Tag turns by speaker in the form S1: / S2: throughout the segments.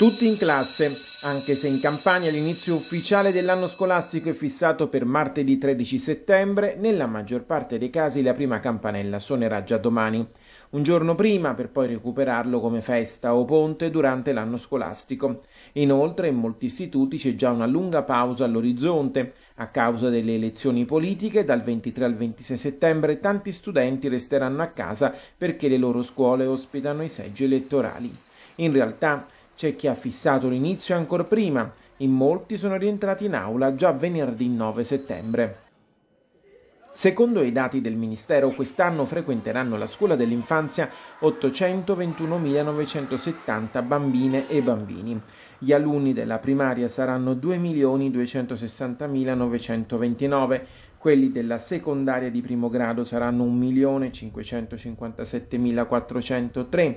S1: Tutti in classe, anche se in campagna l'inizio ufficiale dell'anno scolastico è fissato per martedì 13 settembre, nella maggior parte dei casi la prima campanella suonerà già domani, un giorno prima per poi recuperarlo come festa o ponte durante l'anno scolastico. Inoltre in molti istituti c'è già una lunga pausa all'orizzonte. A causa delle elezioni politiche dal 23 al 26 settembre tanti studenti resteranno a casa perché le loro scuole ospitano i seggi elettorali. In realtà c'è chi ha fissato l'inizio ancora prima, in molti sono rientrati in aula già venerdì 9 settembre. Secondo i dati del Ministero, quest'anno frequenteranno la scuola dell'infanzia 821.970 bambine e bambini. Gli alunni della primaria saranno 2.260.929, quelli della secondaria di primo grado saranno 1.557.403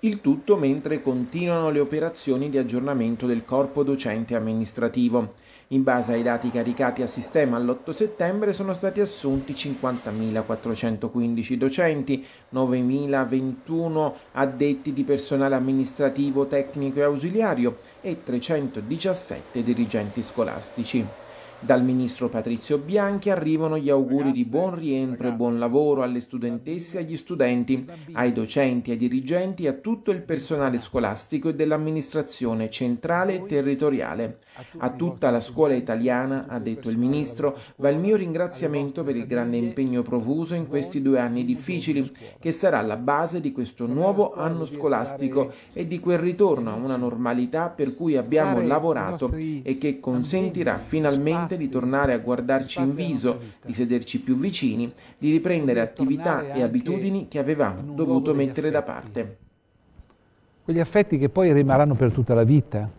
S1: Il tutto mentre continuano le operazioni di aggiornamento del corpo docente amministrativo. In base ai dati caricati a sistema all'8 settembre sono stati assunti 50.415 docenti, 9.021 addetti di personale amministrativo, tecnico e ausiliario e 317 dirigenti scolastici. Dal ministro Patrizio Bianchi arrivano gli auguri di buon rientro e buon lavoro alle studentesse e agli studenti, ai docenti, ai dirigenti e a tutto il personale scolastico e dell'amministrazione centrale e territoriale. A tutta la scuola italiana, ha detto il ministro, va il mio ringraziamento per il grande impegno profuso in questi due anni difficili, che sarà la base di questo nuovo anno scolastico e di quel ritorno a una normalità per cui abbiamo lavorato e che consentirà finalmente volte, di tornare a guardarci in viso, di sederci più vicini, di riprendere attività e abitudini che avevamo dovuto mettere da parte.
S2: Quegli affetti che poi rimarranno per tutta la vita,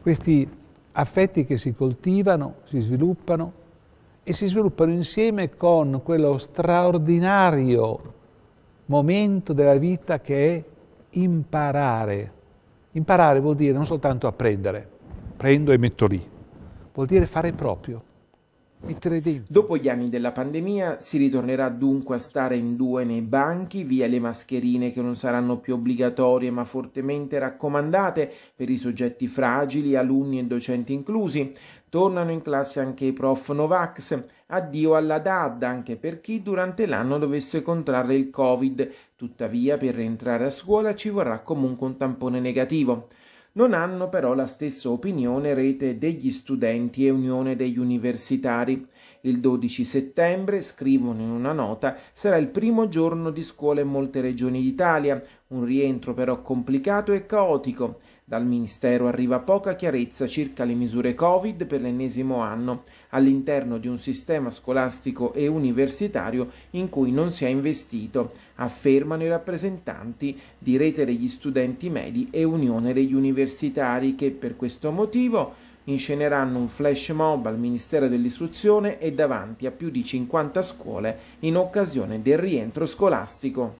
S2: questi affetti che si coltivano, si sviluppano e si sviluppano insieme con quello straordinario momento della vita che è imparare. Imparare vuol dire non soltanto apprendere, prendo e metto lì, vuol dire fare proprio.
S1: Dopo gli anni della pandemia si ritornerà dunque a stare in due nei banchi, via le mascherine che non saranno più obbligatorie ma fortemente raccomandate per i soggetti fragili, alunni e docenti inclusi. Tornano in classe anche i prof Novax. Addio alla DAD anche per chi durante l'anno dovesse contrarre il Covid. Tuttavia per rientrare a scuola ci vorrà comunque un tampone negativo. Non hanno però la stessa opinione Rete degli studenti e Unione degli universitari. Il 12 settembre, scrivono in una nota, sarà il primo giorno di scuola in molte regioni d'Italia, un rientro però complicato e caotico. Dal Ministero arriva poca chiarezza circa le misure Covid per l'ennesimo anno, all'interno di un sistema scolastico e universitario in cui non si è investito, affermano i rappresentanti di Rete degli Studenti Medi e Unione degli Universitari che per questo motivo insceneranno un flash mob al Ministero dell'Istruzione e davanti a più di 50 scuole in occasione del rientro scolastico.